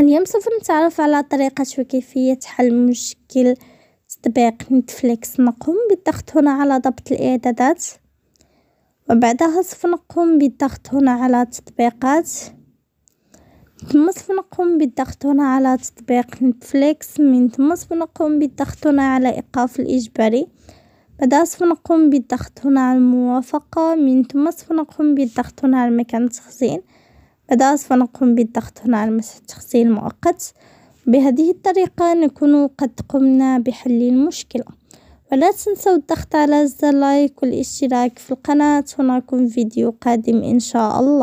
اليوم سوف نتعرف على طريقة وكيفية حل مشكل تطبيق نتفليكس نقوم بالضغط هنا على ضبط الاعدادات وبعدها سوف نقوم بالضغط هنا على تطبيقات ثم سوف نقوم بالضغط هنا على تطبيق نتفليكس من ثم سوف نقوم بالضغط هنا على ايقاف الاجباري بعدها سوف نقوم بالضغط هنا على الموافقة من ثم سوف نقوم بالضغط هنا على مكان التخزين بدأ نقوم بالضغط هنا على مسح التخزين المؤقت بهذه الطريقة نكون قد قمنا بحل المشكلة ولا تنسوا الضغط على زر لايك والاشتراك في القناة هناك فيديو قادم ان شاء الله